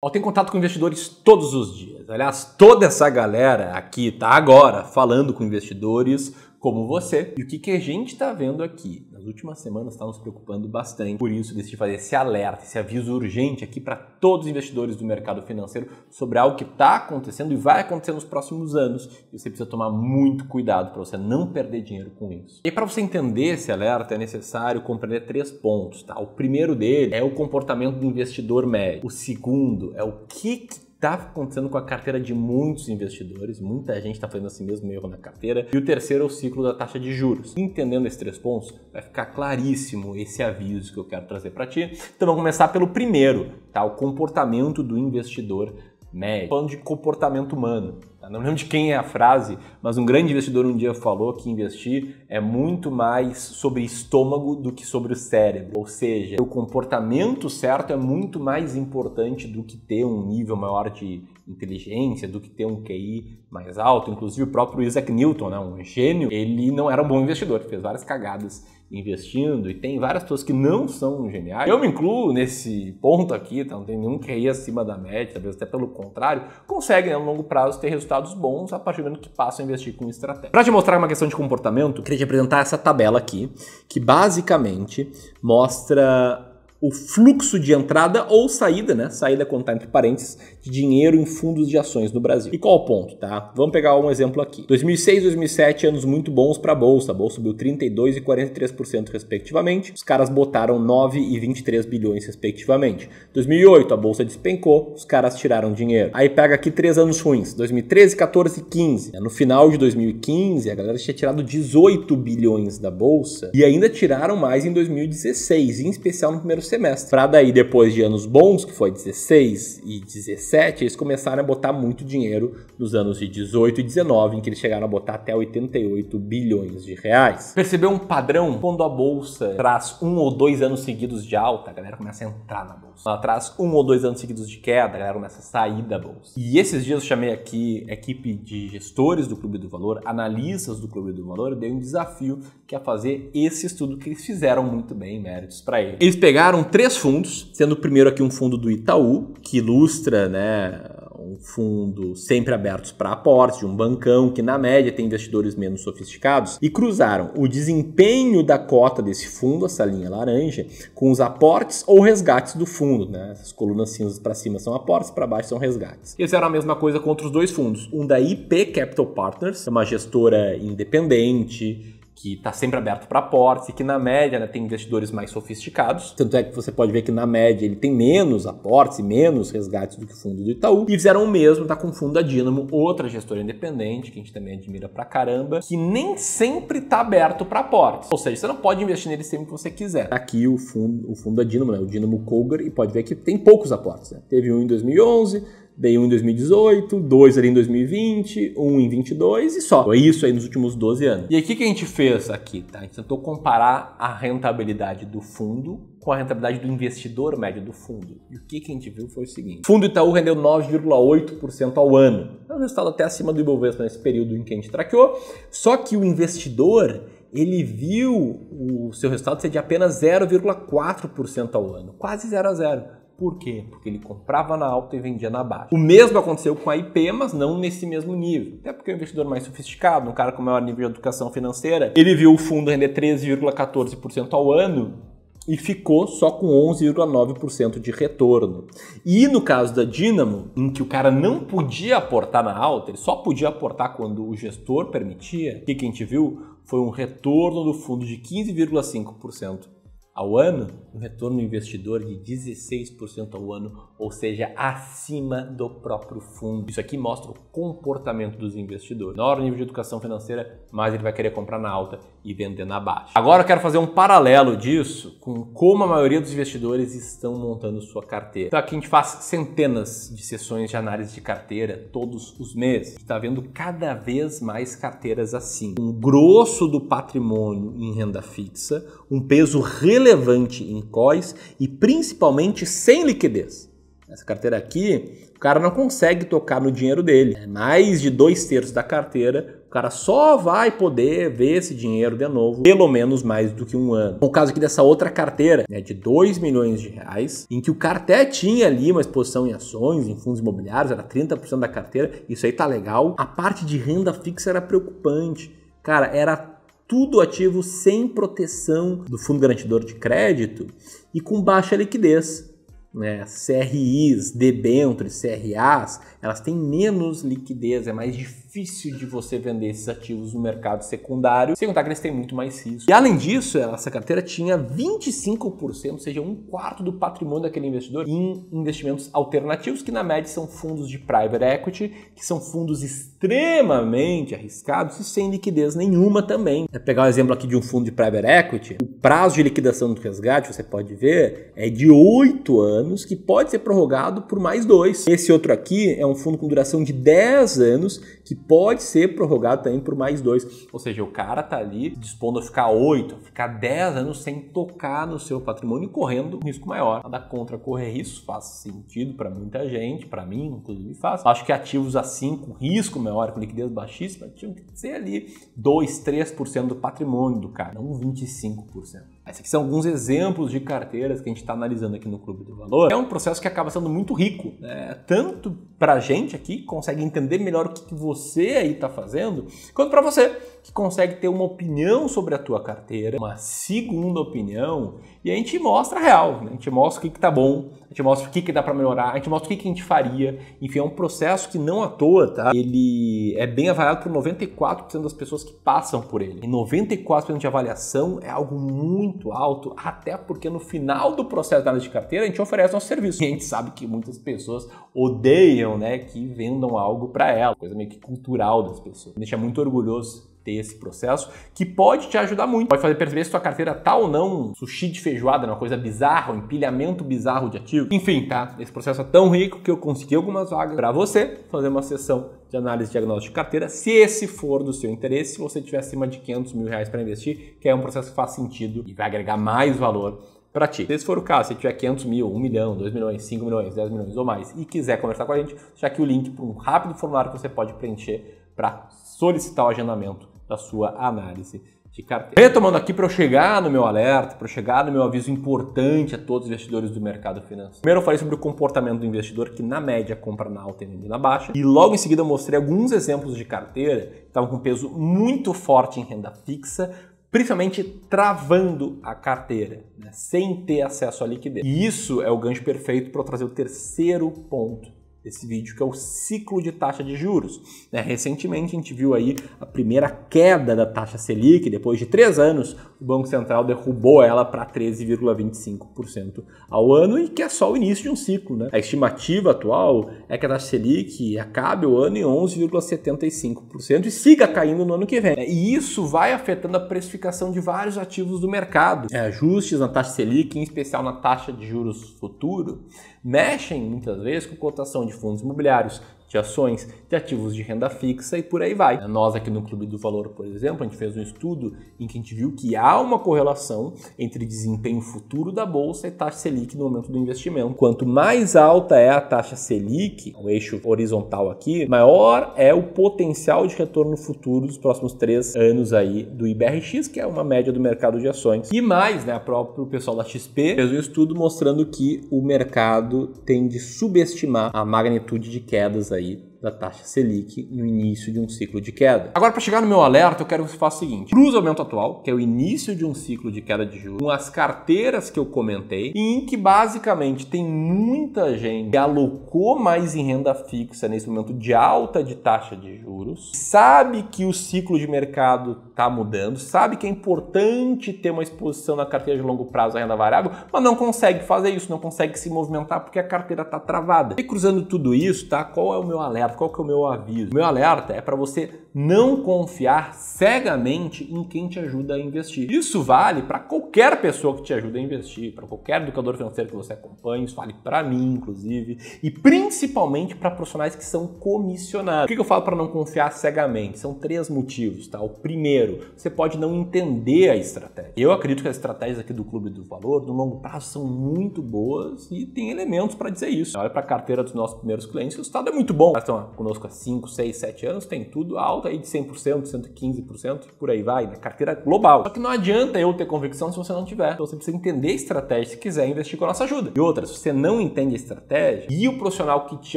Eu tenho contato com investidores todos os dias. Aliás, toda essa galera aqui está agora falando com investidores como você. E o que, que a gente está vendo aqui nas últimas semanas está nos preocupando bastante. Por isso, decidi fazer esse alerta, esse aviso urgente aqui para todos os investidores do mercado financeiro sobre algo que está acontecendo e vai acontecer nos próximos anos. E você precisa tomar muito cuidado para você não perder dinheiro com isso. E para você entender esse alerta, é necessário compreender três pontos. Tá? O primeiro dele é o comportamento do investidor médio. O segundo é o que, que está acontecendo com a carteira de muitos investidores, muita gente está fazendo esse mesmo erro na carteira. E o terceiro é o ciclo da taxa de juros. Entendendo esses três pontos, vai ficar claríssimo esse aviso que eu quero trazer para ti. Então vamos começar pelo primeiro, tá? O comportamento do investidor médio. Falando de comportamento humano. Não lembro de quem é a frase, mas um grande investidor um dia falou que investir é muito mais sobre estômago do que sobre o cérebro. Ou seja, o comportamento certo é muito mais importante do que ter um nível maior de inteligência, do que ter um QI mais alto. Inclusive o próprio Isaac Newton, né, um gênio, ele não era um bom investidor, fez várias cagadas investindo e tem várias pessoas que não são geniais. Eu me incluo nesse ponto aqui, tá? não tem nenhum QI acima da média, talvez até pelo contrário, conseguem a né, longo prazo ter resultados bons a partir do momento que passam a investir com estratégia. Para te mostrar uma questão de comportamento, queria te apresentar essa tabela aqui, que basicamente mostra o fluxo de entrada ou saída, né? Saída contar tá entre parênteses de dinheiro em fundos de ações no Brasil. E qual o ponto, tá? Vamos pegar um exemplo aqui. 2006, 2007, anos muito bons para a bolsa. A bolsa subiu 32 e 43% respectivamente. Os caras botaram 9 e 23 bilhões respectivamente. 2008, a bolsa despencou, os caras tiraram dinheiro. Aí pega aqui três anos ruins, 2013, 14 e 15. Né, no final de 2015, a galera tinha tirado 18 bilhões da bolsa e ainda tiraram mais em 2016, em especial no primeiro semestre. Para daí depois de anos bons, que foi 16 e 17 2017, eles começaram a botar muito dinheiro nos anos de 18 e 19, em que eles chegaram a botar até 88 bilhões de reais. Percebeu um padrão? Quando a bolsa traz um ou dois anos seguidos de alta, a galera começa a entrar na bolsa. Atrás ela traz um ou dois anos seguidos de queda, a galera começa a sair da bolsa. E esses dias eu chamei aqui a equipe de gestores do Clube do Valor, analistas do Clube do Valor, dei um desafio que é fazer esse estudo que eles fizeram muito bem, méritos para eles. Eles pegaram três fundos, sendo o primeiro aqui um fundo do Itaú, que ilustra né, né, um fundo sempre abertos para aportes, de um bancão que, na média, tem investidores menos sofisticados, e cruzaram o desempenho da cota desse fundo, essa linha laranja, com os aportes ou resgates do fundo. Né? essas colunas cinzas para cima são aportes, para baixo são resgates. Eles fizeram a mesma coisa contra os dois fundos. Um da IP Capital Partners, uma gestora independente, que está sempre aberto para aportes e que, na média, né, tem investidores mais sofisticados. Tanto é que você pode ver que, na média, ele tem menos aportes e menos resgates do que o fundo do Itaú. E fizeram o mesmo, tá com o fundo da Dynamo, outra gestora independente, que a gente também admira pra caramba, que nem sempre está aberto para aportes. Ou seja, você não pode investir nele sempre que você quiser. Tá aqui o fundo, o fundo da Dynamo, né, o Dynamo Colgar, e pode ver que tem poucos aportes. Né? Teve um em 2011, Dei um em 2018, dois ali em 2020, um em 22 e só. Foi é isso aí nos últimos 12 anos. E aqui que a gente fez aqui, tá? A gente tentou comparar a rentabilidade do fundo com a rentabilidade do investidor médio do fundo. E o que, que a gente viu foi o seguinte: o fundo Itaú rendeu 9,8% ao ano. É um resultado até acima do Ibovespa nesse período em que a gente traqueou. Só que o investidor ele viu o seu resultado ser de apenas 0,4% ao ano, quase 0 a 0. Por quê? Porque ele comprava na alta e vendia na baixa. O mesmo aconteceu com a IP, mas não nesse mesmo nível. Até porque o investidor mais sofisticado, um cara com maior nível de educação financeira, ele viu o fundo render 13,14% ao ano e ficou só com 11,9% de retorno. E no caso da Dynamo, em que o cara não podia aportar na alta, ele só podia aportar quando o gestor permitia, o que a gente viu foi um retorno do fundo de 15,5% ao ano, um retorno investidor de 16% ao ano, ou seja, acima do próprio fundo. Isso aqui mostra o comportamento dos investidores. Menor nível de educação financeira, mais ele vai querer comprar na alta e vendendo abaixo. Agora eu quero fazer um paralelo disso com como a maioria dos investidores estão montando sua carteira. Então aqui a gente faz centenas de sessões de análise de carteira todos os meses. Está vendo cada vez mais carteiras assim. Um grosso do patrimônio em renda fixa, um peso relevante em COIs e principalmente sem liquidez. Essa carteira aqui, o cara não consegue tocar no dinheiro dele. É mais de dois terços da carteira, o cara só vai poder ver esse dinheiro de novo, pelo menos mais do que um ano. No caso aqui dessa outra carteira, né, de 2 milhões de reais, em que o cara até tinha ali uma exposição em ações, em fundos imobiliários, era 30% da carteira, isso aí tá legal. A parte de renda fixa era preocupante. Cara, era tudo ativo sem proteção do fundo garantidor de crédito e com baixa liquidez né, CRIs, debêntures, CRAs, elas têm menos liquidez, é mais difícil difícil de você vender esses ativos no mercado secundário, sem contar que eles têm muito mais risco. E além disso, essa carteira tinha 25%, ou seja, um quarto do patrimônio daquele investidor em investimentos alternativos, que na média são fundos de private equity, que são fundos extremamente arriscados e sem liquidez nenhuma também. Vou é pegar um exemplo aqui de um fundo de private equity, o prazo de liquidação do resgate, você pode ver, é de 8 anos, que pode ser prorrogado por mais dois. Esse outro aqui é um fundo com duração de 10 anos, que pode ser prorrogado também por mais dois. Ou seja, o cara tá ali dispondo a ficar oito, ficar dez anos sem tocar no seu patrimônio, correndo um risco maior. Nada contra correr risco, faz sentido para muita gente, para mim, inclusive faz. Acho que ativos assim, com risco maior, com liquidez baixíssima, tinham que ser ali 2, 3% do patrimônio do cara, não 25%. Esses aqui são alguns exemplos de carteiras que a gente está analisando aqui no Clube do Valor. É um processo que acaba sendo muito rico, né? tanto para a gente aqui, que consegue entender melhor o que, que você aí está fazendo, quanto para você, que consegue ter uma opinião sobre a tua carteira, uma segunda opinião, e a gente mostra a real, né? a gente mostra o que está bom, a gente mostra o que, que dá para melhorar, a gente mostra o que, que a gente faria. Enfim, é um processo que não à toa, tá? Ele é bem avaliado por 94% das pessoas que passam por ele. E 94% de avaliação é algo muito muito alto, até porque no final do processo de análise de carteira a gente oferece nosso serviço. E a gente sabe que muitas pessoas odeiam, né, que vendam algo para ela, coisa meio que cultural das pessoas. Me deixa muito orgulhoso ter esse processo, que pode te ajudar muito. Pode fazer perceber se sua carteira tá ou não sushi de feijoada, uma coisa bizarra, um empilhamento bizarro de ativo. Enfim, tá? Esse processo é tão rico que eu consegui algumas vagas para você fazer uma sessão de análise de diagnóstico de carteira, se esse for do seu interesse, se você tiver acima de 500 mil reais para investir, que é um processo que faz sentido e vai agregar mais valor para ti. Se esse for o caso, se tiver 500 mil, 1 milhão, 2 milhões, 5 milhões, 10 milhões ou mais e quiser conversar com a gente, deixa aqui o link para um rápido formulário que você pode preencher para solicitar o agendamento da sua análise de carteira. Retomando aqui para eu chegar no meu alerta, para eu chegar no meu aviso importante a todos os investidores do mercado financeiro. Primeiro eu falei sobre o comportamento do investidor que na média compra na alta e vende na baixa, e logo em seguida eu mostrei alguns exemplos de carteira que estavam com peso muito forte em renda fixa, principalmente travando a carteira, né? sem ter acesso à liquidez. E isso é o gancho perfeito para eu trazer o terceiro ponto esse vídeo, que é o ciclo de taxa de juros. Né? Recentemente a gente viu aí a primeira queda da taxa Selic, depois de três anos, o Banco Central derrubou ela para 13,25% ao ano e que é só o início de um ciclo. Né? A estimativa atual é que a taxa Selic acabe o ano em 11,75% e siga caindo no ano que vem. Né? E isso vai afetando a precificação de vários ativos do mercado. É, ajustes na taxa Selic, em especial na taxa de juros futuro, mexem muitas vezes com cotação de fundos imobiliários, de ações, de ativos de renda fixa e por aí vai. Nós aqui no Clube do Valor, por exemplo, a gente fez um estudo em que a gente viu que há uma correlação entre desempenho futuro da bolsa e taxa Selic no momento do investimento. Quanto mais alta é a taxa Selic, o eixo horizontal aqui, maior é o potencial de retorno futuro dos próximos três anos aí do IBRX, que é uma média do mercado de ações. E mais, né, a o pessoal da XP fez um estudo mostrando que o mercado tende a subestimar a magnitude de quedas aí طيب da taxa Selic no início de um ciclo de queda. Agora, para chegar no meu alerta, eu quero que você faça o seguinte: cruza o aumento atual, que é o início de um ciclo de queda de juros, com as carteiras que eu comentei, em que basicamente tem muita gente que alocou mais em renda fixa nesse momento de alta de taxa de juros, sabe que o ciclo de mercado está mudando, sabe que é importante ter uma exposição na carteira de longo prazo à renda variável, mas não consegue fazer isso, não consegue se movimentar porque a carteira está travada. E cruzando tudo isso, tá? Qual é o meu alerta? alerta? Qual que é o meu aviso? O meu alerta é para você não confiar cegamente em quem te ajuda a investir. Isso vale para qualquer pessoa que te ajuda a investir, para qualquer educador financeiro que você acompanhe, isso vale para mim, inclusive, e principalmente para profissionais que são comissionados. O que eu falo para não confiar cegamente? São três motivos, tá? O primeiro, você pode não entender a estratégia. Eu acredito que as estratégias aqui do Clube do Valor, no longo prazo, são muito boas e tem elementos para dizer isso. Olha para a carteira dos nossos primeiros clientes, o resultado é muito bom. Elas estão conosco há 5, 6, 7 anos, tem tudo alta aí de 100%, 115%, por aí vai, na carteira global. Só que não adianta eu ter convicção se você não tiver. Então você precisa entender a estratégia se quiser investir com a nossa ajuda. E outra, se você não entende a estratégia e o profissional que te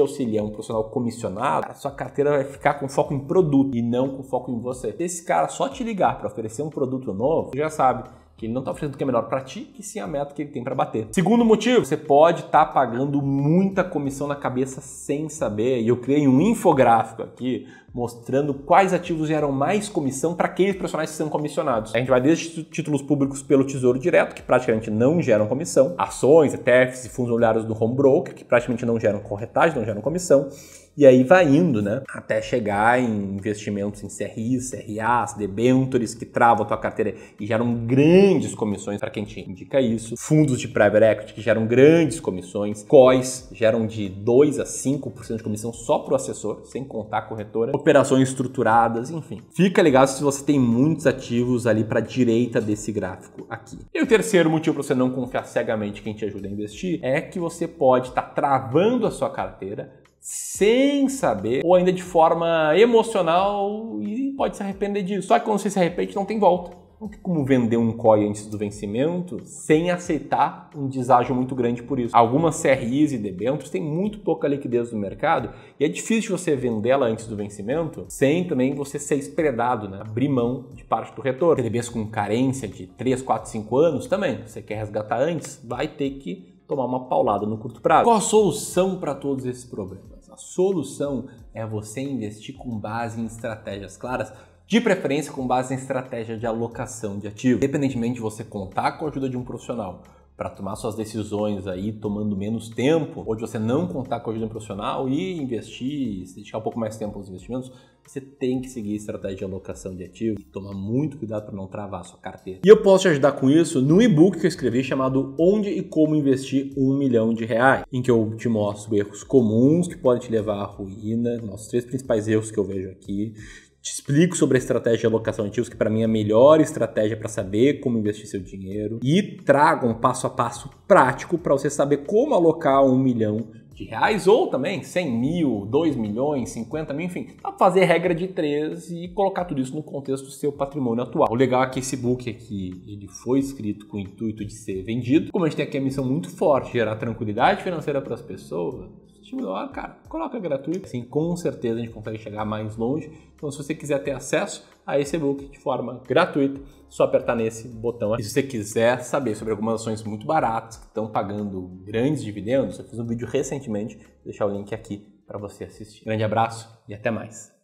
auxilia é um profissional comissionado, a sua carteira vai ficar com foco em produto e não com foco em você. Se esse cara só te ligar para oferecer um produto novo, já sabe que ele não está oferecendo o que é melhor para ti, e sim a meta que ele tem para bater. Segundo motivo, você pode estar tá pagando muita comissão na cabeça sem saber, e eu criei um infográfico aqui mostrando quais ativos geram mais comissão para aqueles profissionais que são comissionados. A gente vai desde títulos públicos pelo Tesouro Direto, que praticamente não geram comissão, ações, ETFs e fundos olhados do home broker, que praticamente não geram corretagem, não geram comissão, e aí vai indo, né? Até chegar em investimentos em CRIs, CRAs, debentures que travam a tua carteira e geram grandes comissões para quem te indica isso. Fundos de private equity que geram grandes comissões. COIs geram de 2 a 5% de comissão só para o assessor, sem contar a corretora operações estruturadas, enfim. Fica ligado se você tem muitos ativos ali para a direita desse gráfico aqui. E o terceiro motivo para você não confiar cegamente quem te ajuda a investir é que você pode estar tá travando a sua carteira sem saber ou ainda de forma emocional e pode se arrepender disso. Só que quando você se arrepende, não tem volta. Não tem como vender um COI antes do vencimento sem aceitar um deságio muito grande por isso. Algumas CRIs e debêntures têm muito pouca liquidez no mercado e é difícil você vendê-la antes do vencimento sem também você ser espredado, né? abrir mão de parte do retorno. CDBs com carência de 3, 4, 5 anos também, você quer resgatar antes, vai ter que tomar uma paulada no curto prazo. Qual a solução para todos esses problemas? A solução é você investir com base em estratégias claras de preferência com base em estratégia de alocação de ativo. Independentemente de você contar com a ajuda de um profissional para tomar suas decisões aí tomando menos tempo, ou de você não contar com a ajuda de um profissional e investir, se dedicar um pouco mais tempo aos investimentos, você tem que seguir a estratégia de alocação de ativo, e tomar muito cuidado para não travar a sua carteira. E eu posso te ajudar com isso no e-book que eu escrevi chamado Onde e Como Investir um Milhão de Reais, em que eu te mostro erros comuns que podem te levar à ruína, nossos três principais erros que eu vejo aqui, te explico sobre a estratégia de alocação de ativos, que para mim é a melhor estratégia para saber como investir seu dinheiro, e trago um passo a passo prático para você saber como alocar um milhão de reais, ou também 100 mil, 2 milhões, 50 mil, enfim, para fazer regra de três e colocar tudo isso no contexto do seu patrimônio atual. O legal é que esse book aqui ele foi escrito com o intuito de ser vendido. Como a gente tem aqui a missão muito forte, gerar tranquilidade financeira para as pessoas, estilo, cara, coloca gratuito. Assim, com certeza a gente consegue chegar mais longe. Então, se você quiser ter acesso a esse e-book de forma gratuita, é só apertar nesse botão. E se você quiser saber sobre algumas ações muito baratas que estão pagando grandes dividendos, eu fiz um vídeo recentemente, vou deixar o link aqui para você assistir. Grande abraço e até mais.